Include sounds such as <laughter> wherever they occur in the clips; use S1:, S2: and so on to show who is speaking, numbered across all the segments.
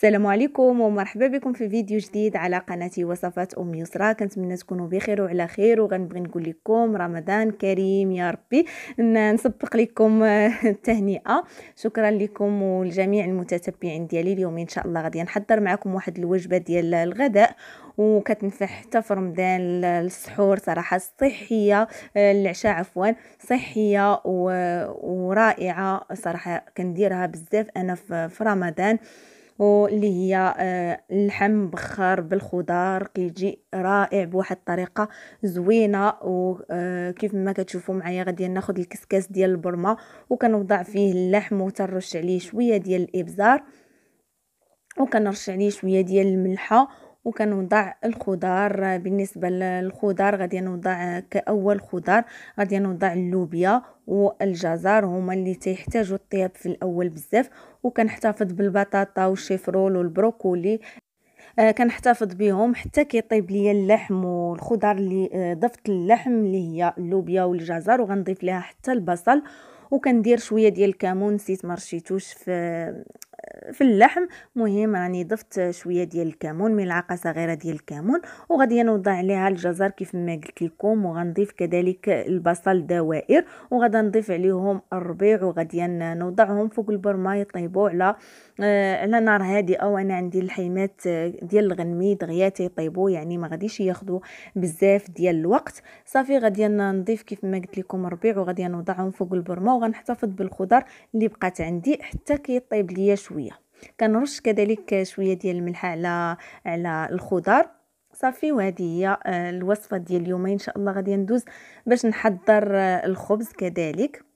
S1: السلام عليكم ومرحبا بكم في فيديو جديد على قناتي وصفات ام يسرى كنتمنى تكونوا بخير وعلى خير وغنبغي نقول لكم رمضان كريم يا ربي نسبق لكم <laughs> التهنئه شكرا لكم ولجميع المتتبعين ديالي اليوم ان شاء الله غادي نحضر معكم واحد الوجبه ديال الغداء وكتنفع حتى في رمضان السحور صراحه صحيه آه، العشاء عفوا صحيه ورائعه صراحه كنديرها بزاف انا في رمضان واللي هي آه، اللحم مبخر بالخضار كيجي رائع بواحد الطريقه زوينه وكيف آه، ما كتشوفوا معايا غادي ناخذ الكسكاس ديال البرمه وكنوضع فيه اللحم وترش عليه شويه ديال الابزار وكنرش عليه شويه ديال الملحه وكنوضع الخضار بالنسبه للخضار غادي نوضع كاول خضار غادي نوضع اللوبيا والجزر هما اللي تيحتاجوا الطياب في الاول بزاف وكنحتفظ بالبطاطا والشيفرول والبروكولي آه كنحتفظ بهم حتى كيطيب ليا اللحم والخضر اللي آه ضفت اللحم اللي هي اللوبيا والجزر وغنضيف لها حتى البصل وكندير شويه ديال الكمون نسيت مرشيتوش في في اللحم مهم يعني ضفت شويه ديال الكمون ملعقه صغيره ديال الكمون وغادي نوضع عليها الجزر كيف ما قلت لكم وغنضيف كذلك البصل دوائر وغادي نضيف عليهم الربيع وغادي نوضعهم فوق البرمه يطيبوا على على آه، نار هادئه انا عندي الحيمات آه، ديال الغنمي دغيا تيطيبوا يعني ما غاديش ياخذوا بزاف ديال الوقت صافي غادي نضيف كيف ما قلت لكم الربيع وغادي نوضعهم فوق البرمه وغنحتفظ بالخضر اللي بقات عندي حتى كيطيب ليا شويه كنرش كذلك شويه ديال الملح على على الخضر صافي وهذه هي آه، الوصفه ديال اليومين ان شاء الله غادي ندوز باش نحضر الخبز كذلك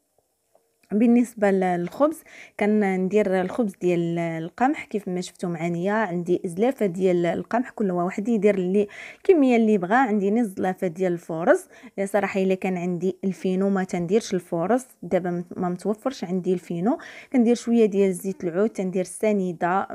S1: بالنسبه للخبز كندير الخبز ديال القمح كيف ما شفتوا معانيا عندي زلافه ديال القمح كل واحد يدير اللي الكميه اللي بغا عندي نص زلافه ديال الفورص إيه، صراحه الا كان عندي الفينو ما تنديرش الفورص دابا ما متوفرش عندي الفينو كندير شويه ديال زيت العود تندير السنيده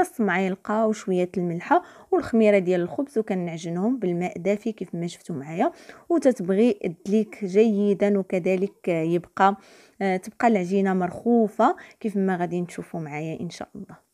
S1: نص معلقه وشويه الملحه والخميره ديال الخبز وكنعجنهم بالماء دافي كيف ما شفتوا معايا وتتبغي الدليك جيدا وكذلك يبقى آه، تبقى العجينه مرخوفه كيف ما غادي تشوفوا معايا ان شاء الله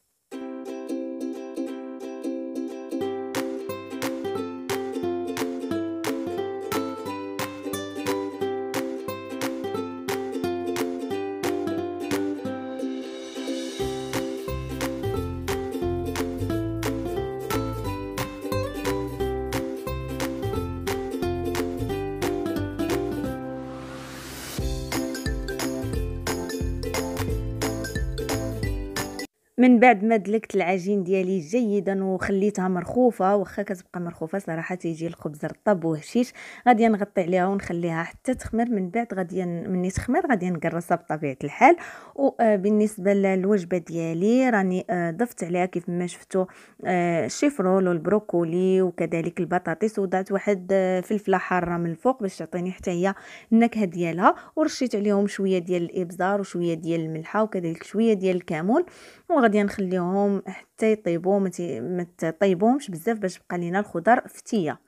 S1: من بعد ما دلكت العجين ديالي جيدا وخليتها مرخوفه واخا كتبقى مرخوفه صراحه تيجي الخبز رطب وهشيش غادي نغطي عليها ونخليها حتى تخمر من بعد غادي مني تخمر غادي نقرصها بطبيعه الحال وبالنسبه آه، للوجبه ديالي راني آه، ضفت عليها كيف ما شفتوا آه، الشيفرول والبروكولي وكذلك البطاطس وضعت واحد فلفله حاره من الفوق باش تعطيني حتى هي النكهه ديالها ورشيت عليهم شويه ديال الابزار وشويه ديال الملحه وكذلك شويه ديال الكمون وغادي غادي نخليهم حتى يطيبوا ما تطيبوهمش بزاف باش تبقى لينا الخضر فتيه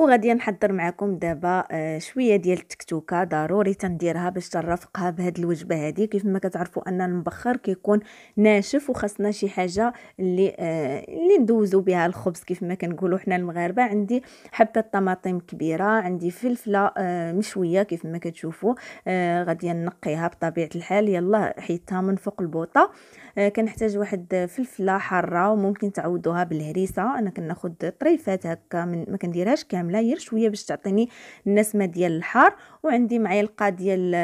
S1: وغادي نحضر معكم دابا آه، شويه ديال التكتوكه ضروري تنديرها باش ترافقها بهاد الوجبه هادي كيف ما كتعرفوا ان المبخر كيكون ناشف وخاصنا شي حاجه اللي آه، اللي ندوزو بها الخبز كيف ما كنقولوا حنا المغاربه عندي حبه طماطم كبيره عندي فلفله آه، مشويه كيف ما كتشوفوا غادي نقيها بطبيعه الحال يلا حيدتها من فوق البوطه كنحتاج واحد فلفله حاره وممكن تعوضوها بالهريسه انا كناخذ طريفات هكا ما كنديرهاش كامل ملاير شويه باش تعطيني النسمه ديال الحار وعندي معايا القا ديال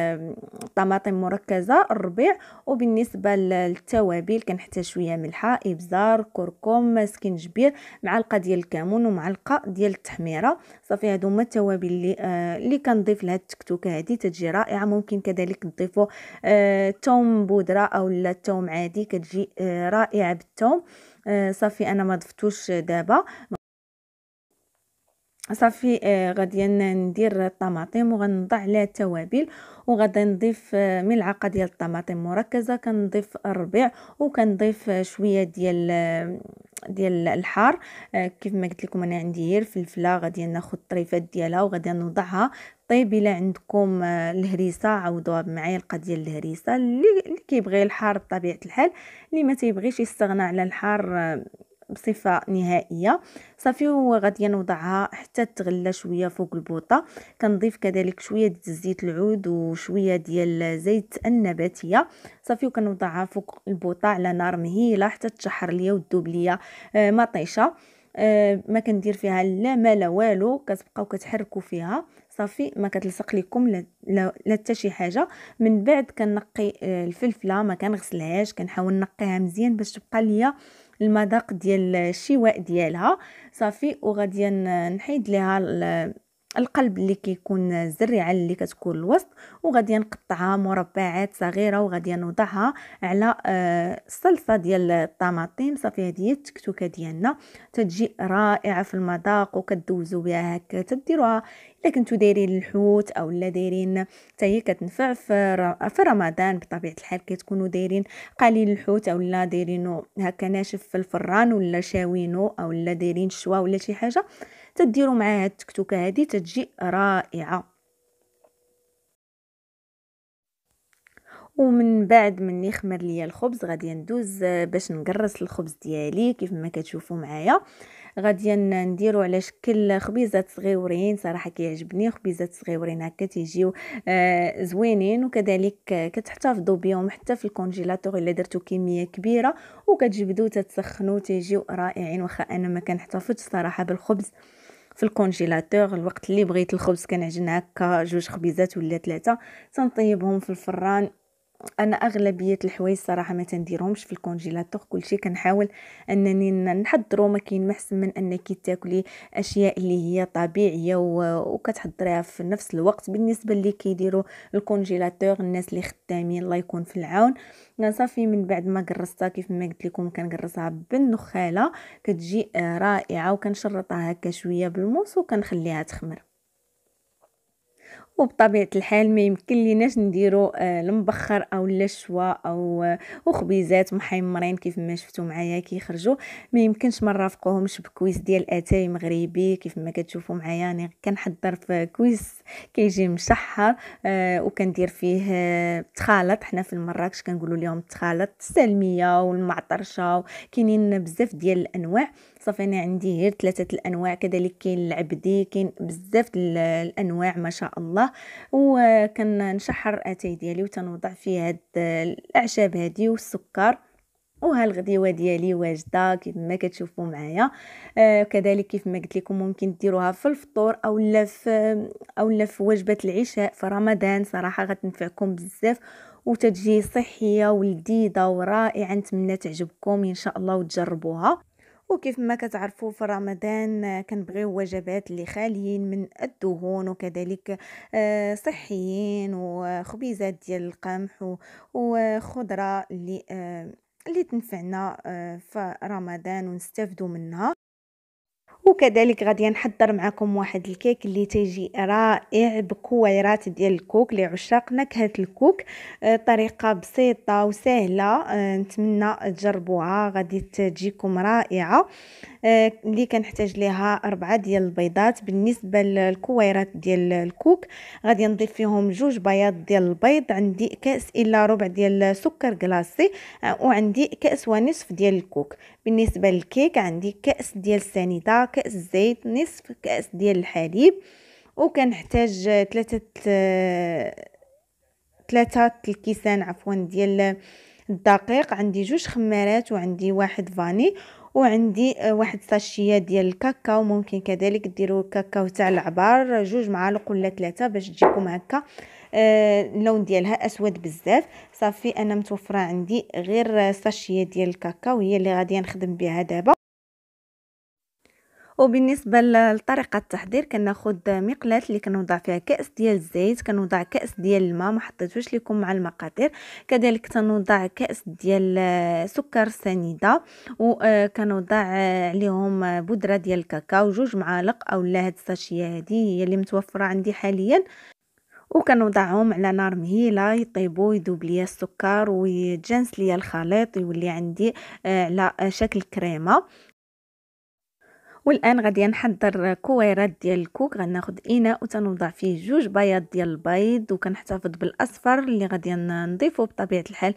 S1: الطماطم مركزه الربيع وبالنسبه للتوابل كنحتاج شويه ملحه ابزار كركم سكنجبير معلقه ديال الكمون ومعلقه ديال التحميره صافي هادو هما التوابل اللي آه اللي كنضيف لهاد التكتوكه هادي تجي رائعه ممكن كذلك تضيفوا آه توم بودره او لا توم عادي كتجي آه رائعه بالثوم آه صافي انا ما ضفتوش دابا صافي آه، غادي ندير الطماطم وغنضع عليها التوابل وغادي نضيف آه، ملعقه ديال الطماطم مركزه كنضيف الربيع وكنضيف آه، شويه ديال ديال الحار كيف ما قلت لكم انا عندي هي الفلفله غادي ناخذ الطريفات ديالها وغادي نوضعها طيب الا عندكم الهريسه عوضوها بمعلقه ديال الهريسه اللي كيبغي الحار بطبيعه الحال اللي ما تيبغيش يستغنى على الحار بصفة نهائية صافي وغادي نوضعها حتى تغلى شوية فوق البوطة كنضيف كذلك شوية ديال زيت العود وشوية ديال زيت النباتية صافي وكنوضعها فوق البوطة على نار مهيلة حتى تشحر ليا وتذوب ليا آه، مطيشة آه، ما كندير فيها لا ما لا والو كتبقاو كتحركوا فيها صافي ما كتلصق لكم لا حتى شي حاجه من بعد كنقي آه، الفلفله ما كنغسلهاش كنحاول نقيها مزيان باش تبقى ليا المذاق ديال الشواء ديالها صافي وغادي نحيد ليها القلب اللي كيكون الزريعه اللي كتكون الوسط وغادي نقطعها مربعات صغيره وغادي نوضعها على آه، الصلصه ديال الطماطم صافي هذه هي التكتوكه ديالنا تتجي رائعه في المذاق وكدوزو بها هكا تديروها الا كنتو دايرين الحوت او لا دايرين حتى هي كتنفع في رمضان بطبيعه الحال كتكونوا دايرين قليل الحوت او لا دايرينو هكا ناشف في الفران ولا شاوينو او لا دايرين شوا ولا شي حاجه تديروا معاه هاد التكتوكه هادي تتجي رائعه ومن بعد من يخمر لي الخبز غادي ندوز باش نقرص الخبز ديالي كيف ما كتشوفوا معايا غادي نديرو على شكل خبيزات صغيورين صراحه كيعجبني خبيزات صغيورين هكا تيجيو آه، زوينين وكذلك كتحتفظوا بهم حتى في الكونجيلاتور الا درتو كميه كبيره وكتجبدوا تتسخنوا تيجيو رائعين واخا انا ما كنحتفظش صراحه بالخبز في الكونجيلاتور الوقت اللي بغيت الخبز كنعجن هكا جوج خبيزات ولا ثلاثه تنطيبهم في الفران انا اغلبيه الحوايج صراحه ما تنديرهمش في الكونجيلاتور كلشي كنحاول انني نحضرو ما كاين محسن من انك تاكلي اشياء اللي هي طبيعيه وكتحضريها في نفس الوقت بالنسبه اللي كيديروا الكونجيلاتور الناس اللي خدامين الله يكون في العون صافي من بعد ما قرصتها كيف ما قلت لكم كنقرصها بالنخاله كتجي آه، رائعه وكنشرطها هكا شويه بالموس وكنخليها تخمر وبطبيعه الحال ما يمكن ليناش نديرو آه، المبخر او الشوا او آه، وخبيزات محمرين كيف ما شفتوا معايا كيخرجوا ما يمكنش ما نرافقوهمش بكويس ديال اتاي مغربي كيف ما كتشوفوا معايا انا كنحضر في كويس كيجي مشحر آه، وكندير فيه التخالط حنا في مراكش كنقولوا لهم تخالط السلميه والمعطرشه كاينين بزاف ديال الانواع صافي انا عندي غير ثلاثه الانواع كذلك كاين العبدي كاين بزاف الانواع ما شاء الله وكنشحر اتاي ديالي وتنوضع فيه هاد الاعشاب هادي والسكر وها الغديوه ديالي واجده كيف ما كتشوفوا معايا آه كذلك كيف ما قلت لكم ممكن ديروها في الفطور لا في اولا في وجبه العشاء في رمضان صراحه غتنفعكم بزاف وتجي صحيه ولذيذه ورائعه نتمنى تعجبكم ان شاء الله وتجربوها وكيف ما كتعرفوا في رمضان كنبغيو وجبات اللي خاليين من الدهون وكذلك آه، صحيين وخبيزات ديال القمح وخضره اللي آه، اللي تنفعنا آه، في رمضان ونستفدوا منها وكذلك غادي نحضر معكم واحد الكيك اللي تيجي رائع بكويرات ديال الكوك لعشاق نكهه الكوك آه، طريقه بسيطه وسهله آه، نتمنى تجربوها غادي تجيكم رائعه آه، اللي كنحتاج ليها أربعة ديال البيضات بالنسبه للكويرات ديال الكوك غادي نضيف فيهم جوج بياض ديال البيض عندي كاس الا ربع ديال سكر كلاصي وعندي كاس ونصف ديال الكوك بالنسبه للكيك عندي كاس ديال السنيده كاس زيت نصف كاس ديال الحليب وكنحتاج ثلاثه ثلاثه الكيسان عفوا ديال الدقيق عندي جوج خمارات وعندي واحد فاني وعندي واحد ساشيه ديال الكاكاو ممكن كذلك ديروا الكاكاو تاع العبار جوج معالق ولا ثلاثه باش تجيكم هكا آه، اللون ديالها اسود بزاف صافي انا متوفره عندي غير ساشيه ديال الكاكاو هي اللي غادي نخدم بها دابا وبالنسبه لطريقه التحضير كناخذ مقلاه اللي كنوضع فيها كاس ديال الزيت كنوضع كاس ديال الماء ما حطيتوش لكم مع المقادير كذلك تنوضع كاس ديال آه، سكر سنيده وكنوضع آه، آه، عليهم بودره ديال الكاكاو جوج معالق اولا هاد الساشيه هادي هي اللي متوفره عندي حاليا وكنوضعهم على نار مهيله يطيبوا يذوب ليا السكر ويتجانس ليا الخليط يولي عندي على شكل كريمه والان غادي نحضر كويرات ديال الكوك غناخد اناء وتنوضع فيه جوج بياض ديال البيض وكنحتفظ بالاصفر اللي غادي نضيفه بطبيعه الحال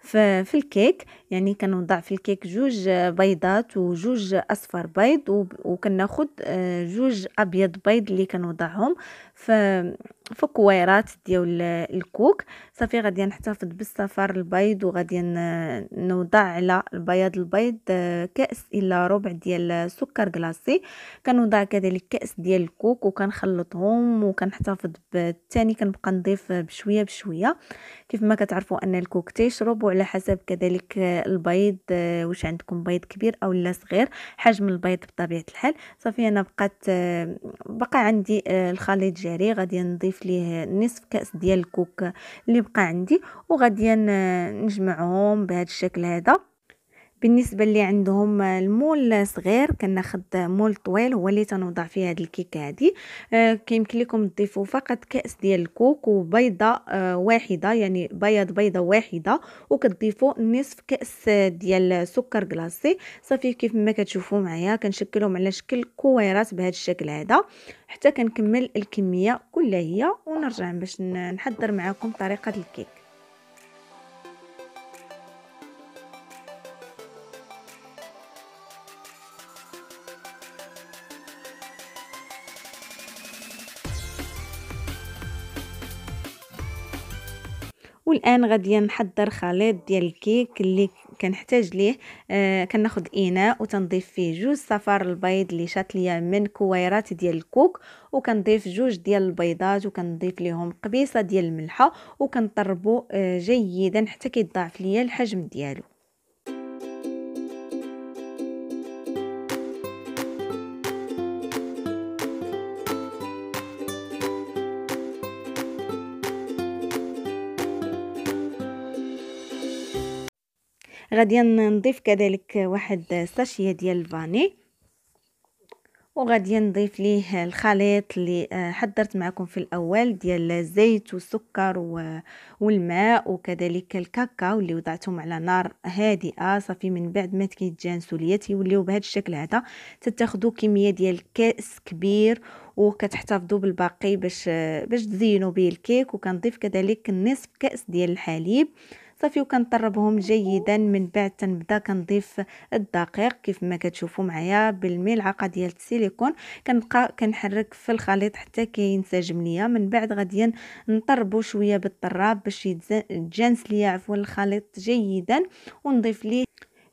S1: في, في الكيك يعني كنوضع في الكيك جوج بيضات وجوج اصفر بيض وكناخد آه، جوج ابيض بيض اللي كنوضعهم ف فكويرات ديال الكوك صافي غادي نحتفظ بالصفار البيض وغادي نوضع على البياض البيض آه، كاس الا ربع ديال سكر كلاصي كنوضع كذلك كاس ديال الكوك وكنخلطهم وكنحتفظ بالثاني كنبقى نضيف بشويه بشويه كيف ما كتعرفوا ان الكوك تيشرب وعلى حسب كذلك البيض آه، واش عندكم بيض كبير او لا صغير حجم البيض بطبيعه الحال صافي انا بقات آه، بقى عندي الخليط جاري غادي نضيف نضيف ليه نصف كاس ديال الكوك اللي بقى عندي وغادي نجمعهم بهذا الشكل هذا بالنسبة اللي عندهم المول صغير كناخد مول طويل هو اللي تنوضع فيه هاد الكيكة هادي آه، كيمكن لكم تضيفوا فقط كأس ديال الكوك وبيضة آه، واحدة يعني بيض بيضة واحدة وكتضيفوا نصف كأس ديال سكر كلاصي صافي كيف ما كتشوفوا معايا كنشكلهم على شكل كويرات بهذا الشكل هذا حتى كنكمل الكمية كلها هي ونرجع باش نحضر معكم طريقة الكيك والان غادي نحضر خليط ديال الكيك اللي كنحتاج ليه آه كناخذ اناء وتنضيف فيه جوج صفار البيض اللي شات ليا من كويرات ديال الكوك وكنضيف جوج ديال البيضات وكنضيف ليهم قبيصه ديال الملحه وكنطربو آه جيدا حتى كيتضاعف ليا الحجم ديالو غادي نضيف كذلك واحد ساشيه ديال الفاني وغادي نضيف ليه الخليط اللي آه، حضرت معكم في الاول ديال الزيت والسكر والماء وكذلك الكاكاو اللي وضعتهم على نار هادئه صافي من بعد ما كيتجانسوا ليا تيوليو بهذا الشكل هذا تتاخذوا كميه ديال كاس كبير وكتحتفظوا بالباقي باش باش تزينوا به الكيك وكنضيف كذلك نصف كاس ديال الحليب آه صافي وكنطربهم جيدا من بعد تنبدا كنضيف الدقيق كيف ما كتشوفوا معايا بالملعقه ديال السيليكون كنبقى كنحرك في الخليط حتى كينسجم ليا من بعد غادي نطربو شويه بالطراب باش يتجانس ليا عفوا الخليط جيدا ونضيف ليه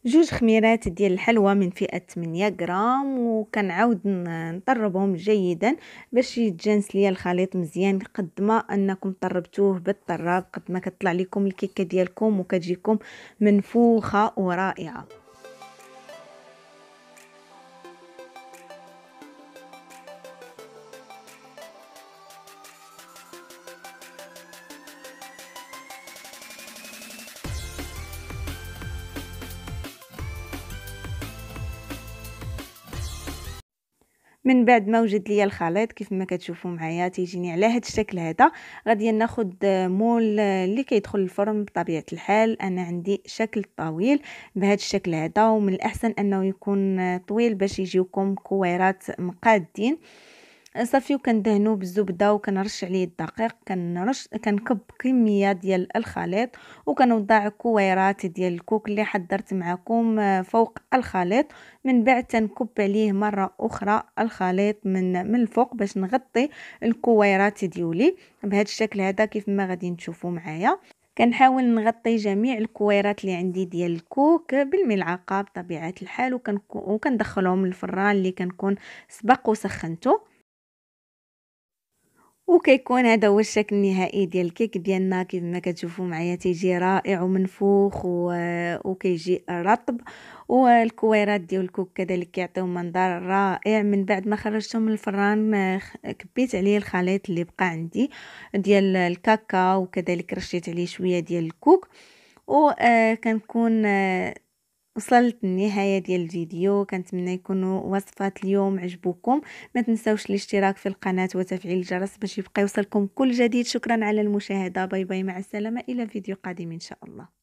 S1: جوج خميرات ديال الحلوى من فئه 8 غرام وكنعاود نطربهم جيدا باش يتجانس ليا الخليط مزيان قد ما انكم طربتوه بالطراب قد ما كتطلع لكم الكيكه ديالكم وكتجيكم منفوخه ورائعه من بعد ما وجد لي الخليط كيف ما كتشوفوا معايا تيجيني على هذا الشكل هذا غادي ناخذ مول آه، اللي كيدخل الفرن بطبيعه الحال انا عندي شكل طويل بهذا الشكل هذا ومن الاحسن انه يكون آه، طويل باش يجيوكم كويرات مقادين صافي وكندهنوه بالزبده وكنرش عليه الدقيق كنرش كنكب كميه ديال الخليط وكنوضع كويرات ديال الكوك اللي حضرت معكم آه، فوق الخليط من بعد تنكب عليه مره اخرى الخليط من من الفوق باش نغطي الكويرات ديولي بهذا الشكل هذا كيف ما غادي تشوفوا معايا كنحاول نغطي جميع الكويرات اللي عندي ديال الكوك بالملعقه بطبيعه الحال وكندخلهم للفران اللي كنكون سبق وسخنته وكيكون هذا هو الشكل النهائي ديال الكيك ديالنا كيف ما كتشوفوا معايا تيجي رائع ومنفوخ و... وكيجي رطب والكويرات ديال الكوك كذلك كيعطيو منظر رائع من بعد ما خرجته من الفران كبيت عليه الخليط اللي بقى عندي ديال الكاكاو وكذلك رشيت عليه شويه ديال الكوك وكنكون آه، آه، وصلت النهاية ديال الفيديو كنتمنى يكونوا وصفات اليوم عجبوكم ما تنسوش الاشتراك في القناة وتفعيل الجرس باش يبقى يوصلكم كل جديد شكرا على المشاهدة باي باي مع السلامة إلى فيديو قادم إن شاء الله